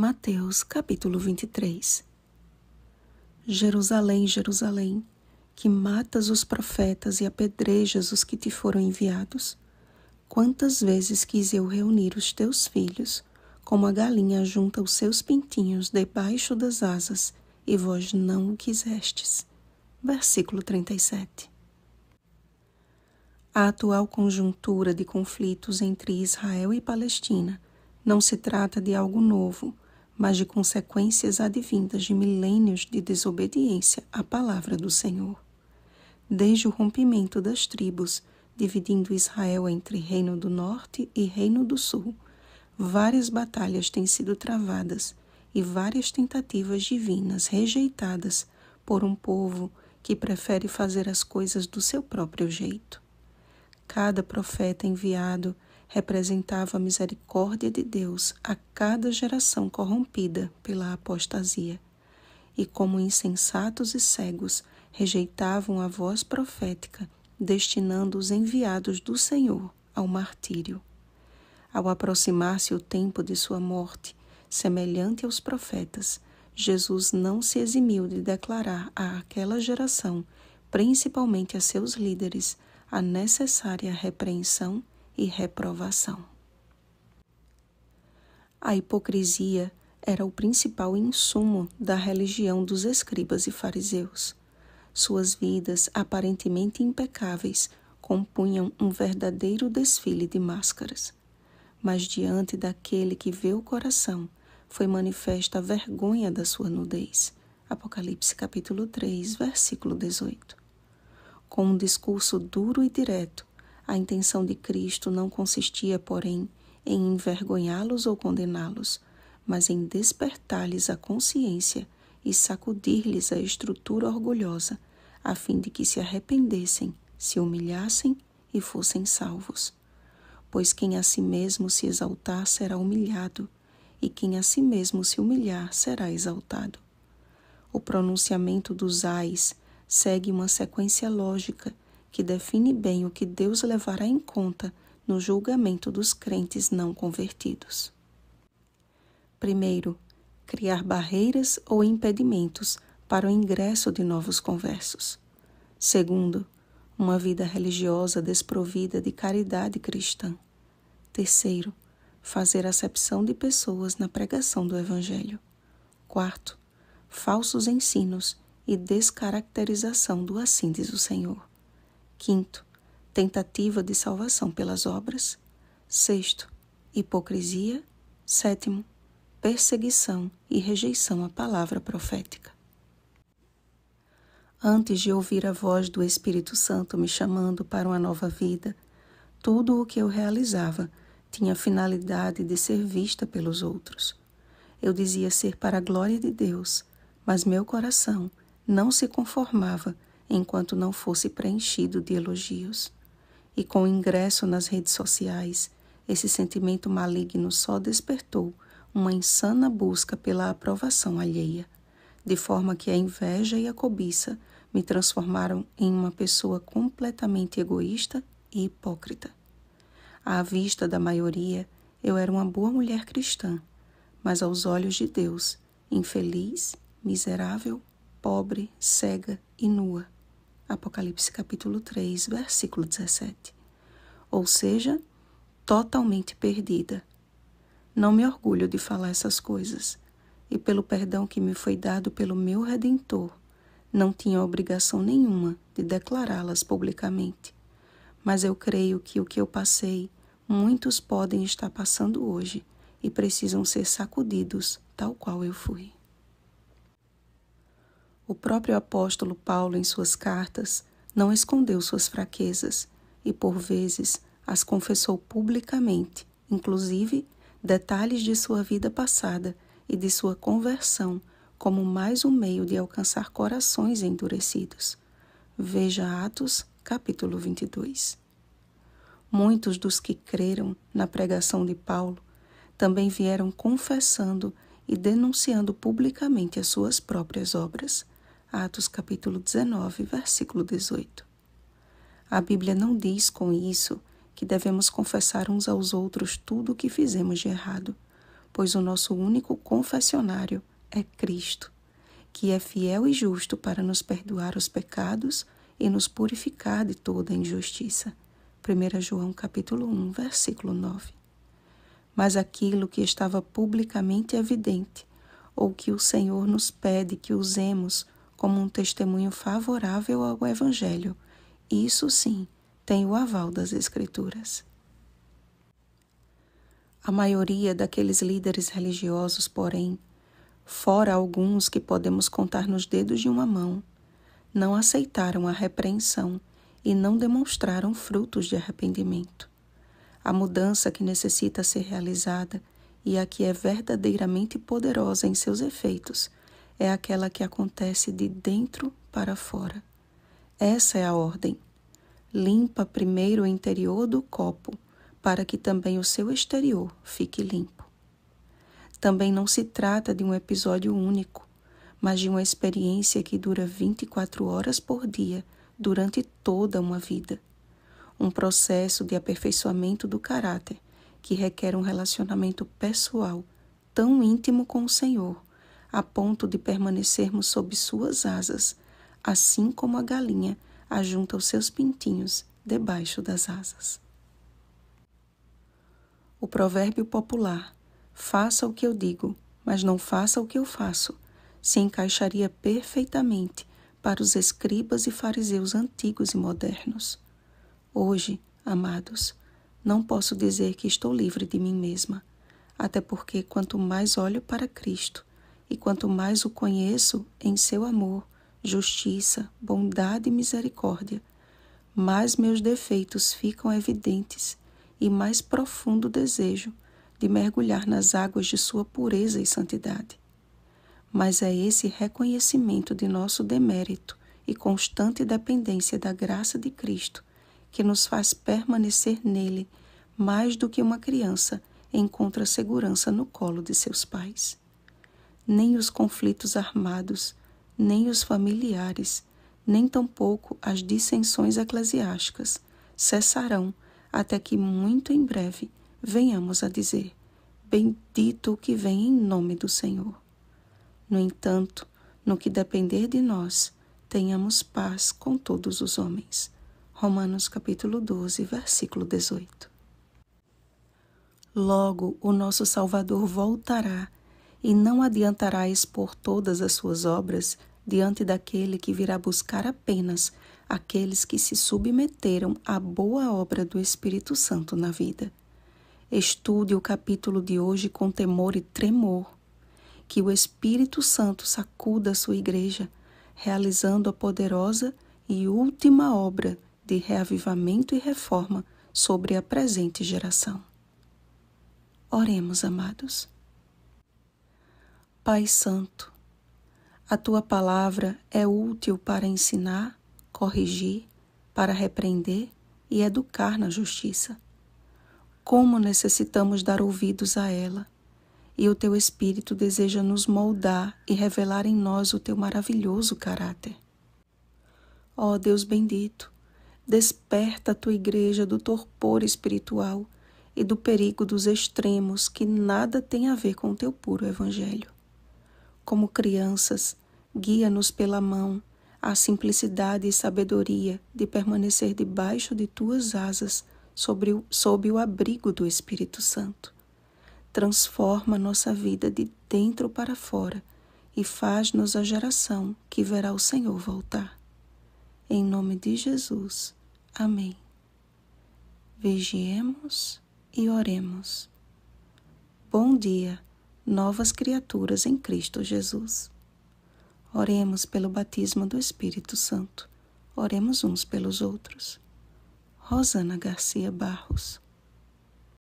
Mateus capítulo 23 Jerusalém, Jerusalém, que matas os profetas e apedrejas os que te foram enviados, quantas vezes quis eu reunir os teus filhos, como a galinha junta os seus pintinhos debaixo das asas, e vós não o quisestes. Versículo 37 a atual conjuntura de conflitos entre Israel e Palestina não se trata de algo novo, mas de consequências advindas de milênios de desobediência à palavra do Senhor. Desde o rompimento das tribos, dividindo Israel entre Reino do Norte e Reino do Sul, várias batalhas têm sido travadas e várias tentativas divinas rejeitadas por um povo que prefere fazer as coisas do seu próprio jeito. Cada profeta enviado representava a misericórdia de Deus a cada geração corrompida pela apostasia. E como insensatos e cegos, rejeitavam a voz profética, destinando os enviados do Senhor ao martírio. Ao aproximar-se o tempo de sua morte, semelhante aos profetas, Jesus não se eximiu de declarar a aquela geração, principalmente a seus líderes, a necessária repreensão e reprovação. A hipocrisia era o principal insumo da religião dos escribas e fariseus. Suas vidas, aparentemente impecáveis, compunham um verdadeiro desfile de máscaras. Mas diante daquele que vê o coração, foi manifesta a vergonha da sua nudez. Apocalipse capítulo 3, versículo 18. Com um discurso duro e direto, a intenção de Cristo não consistia, porém, em envergonhá-los ou condená-los, mas em despertar-lhes a consciência e sacudir-lhes a estrutura orgulhosa, a fim de que se arrependessem, se humilhassem e fossem salvos. Pois quem a si mesmo se exaltar será humilhado, e quem a si mesmo se humilhar será exaltado. O pronunciamento dos ais segue uma sequência lógica que define bem o que Deus levará em conta no julgamento dos crentes não convertidos. Primeiro, criar barreiras ou impedimentos para o ingresso de novos conversos. Segundo, uma vida religiosa desprovida de caridade cristã. Terceiro, fazer acepção de pessoas na pregação do Evangelho. Quarto, falsos ensinos e descaracterização do assim diz o Senhor. Quinto, tentativa de salvação pelas obras. Sexto, hipocrisia. Sétimo, perseguição e rejeição à palavra profética. Antes de ouvir a voz do Espírito Santo me chamando para uma nova vida, tudo o que eu realizava tinha a finalidade de ser vista pelos outros. Eu dizia ser para a glória de Deus, mas meu coração não se conformava enquanto não fosse preenchido de elogios. E com o ingresso nas redes sociais, esse sentimento maligno só despertou uma insana busca pela aprovação alheia, de forma que a inveja e a cobiça me transformaram em uma pessoa completamente egoísta e hipócrita. À vista da maioria, eu era uma boa mulher cristã, mas aos olhos de Deus, infeliz, miserável, pobre, cega e nua. Apocalipse capítulo 3, versículo 17. Ou seja, totalmente perdida. Não me orgulho de falar essas coisas, e pelo perdão que me foi dado pelo meu Redentor, não tinha obrigação nenhuma de declará-las publicamente. Mas eu creio que o que eu passei, muitos podem estar passando hoje e precisam ser sacudidos, tal qual eu fui. O próprio apóstolo Paulo, em suas cartas, não escondeu suas fraquezas e, por vezes, as confessou publicamente, inclusive detalhes de sua vida passada e de sua conversão, como mais um meio de alcançar corações endurecidos. Veja Atos, capítulo 22. Muitos dos que creram na pregação de Paulo também vieram confessando e denunciando publicamente as suas próprias obras Atos capítulo 19, versículo 18. A Bíblia não diz com isso que devemos confessar uns aos outros tudo o que fizemos de errado, pois o nosso único confessionário é Cristo, que é fiel e justo para nos perdoar os pecados e nos purificar de toda injustiça. 1 João capítulo 1, versículo 9. Mas aquilo que estava publicamente evidente, ou que o Senhor nos pede que usemos como um testemunho favorável ao Evangelho. Isso sim tem o aval das Escrituras. A maioria daqueles líderes religiosos, porém, fora alguns que podemos contar nos dedos de uma mão, não aceitaram a repreensão e não demonstraram frutos de arrependimento. A mudança que necessita ser realizada e a que é verdadeiramente poderosa em seus efeitos é aquela que acontece de dentro para fora. Essa é a ordem. Limpa primeiro o interior do copo, para que também o seu exterior fique limpo. Também não se trata de um episódio único, mas de uma experiência que dura 24 horas por dia durante toda uma vida. Um processo de aperfeiçoamento do caráter que requer um relacionamento pessoal tão íntimo com o Senhor a ponto de permanecermos sob suas asas, assim como a galinha ajunta os seus pintinhos debaixo das asas. O provérbio popular, faça o que eu digo, mas não faça o que eu faço, se encaixaria perfeitamente para os escribas e fariseus antigos e modernos. Hoje, amados, não posso dizer que estou livre de mim mesma, até porque quanto mais olho para Cristo, e quanto mais o conheço em seu amor, justiça, bondade e misericórdia, mais meus defeitos ficam evidentes e mais profundo desejo de mergulhar nas águas de sua pureza e santidade. Mas é esse reconhecimento de nosso demérito e constante dependência da graça de Cristo que nos faz permanecer nele mais do que uma criança encontra segurança no colo de seus pais nem os conflitos armados, nem os familiares, nem tampouco as dissensões eclesiásticas cessarão até que muito em breve venhamos a dizer: Bendito o que vem em nome do Senhor. No entanto, no que depender de nós, tenhamos paz com todos os homens. Romanos capítulo 12, versículo 18. Logo o nosso Salvador voltará e não adiantará expor todas as suas obras diante daquele que virá buscar apenas aqueles que se submeteram à boa obra do Espírito Santo na vida. Estude o capítulo de hoje com temor e tremor. Que o Espírito Santo sacuda a sua igreja, realizando a poderosa e última obra de reavivamento e reforma sobre a presente geração. Oremos, amados. Pai Santo, a tua palavra é útil para ensinar, corrigir, para repreender e educar na justiça. Como necessitamos dar ouvidos a ela, e o teu Espírito deseja nos moldar e revelar em nós o teu maravilhoso caráter. Ó oh, Deus bendito, desperta a tua igreja do torpor espiritual e do perigo dos extremos que nada tem a ver com o teu puro Evangelho como crianças, guia-nos pela mão à simplicidade e sabedoria de permanecer debaixo de tuas asas sobre o, sob o abrigo do Espírito Santo. Transforma nossa vida de dentro para fora e faz-nos a geração que verá o Senhor voltar. Em nome de Jesus. Amém. Vigiemos e oremos. Bom dia novas criaturas em Cristo Jesus. Oremos pelo batismo do Espírito Santo. Oremos uns pelos outros. Rosana Garcia Barros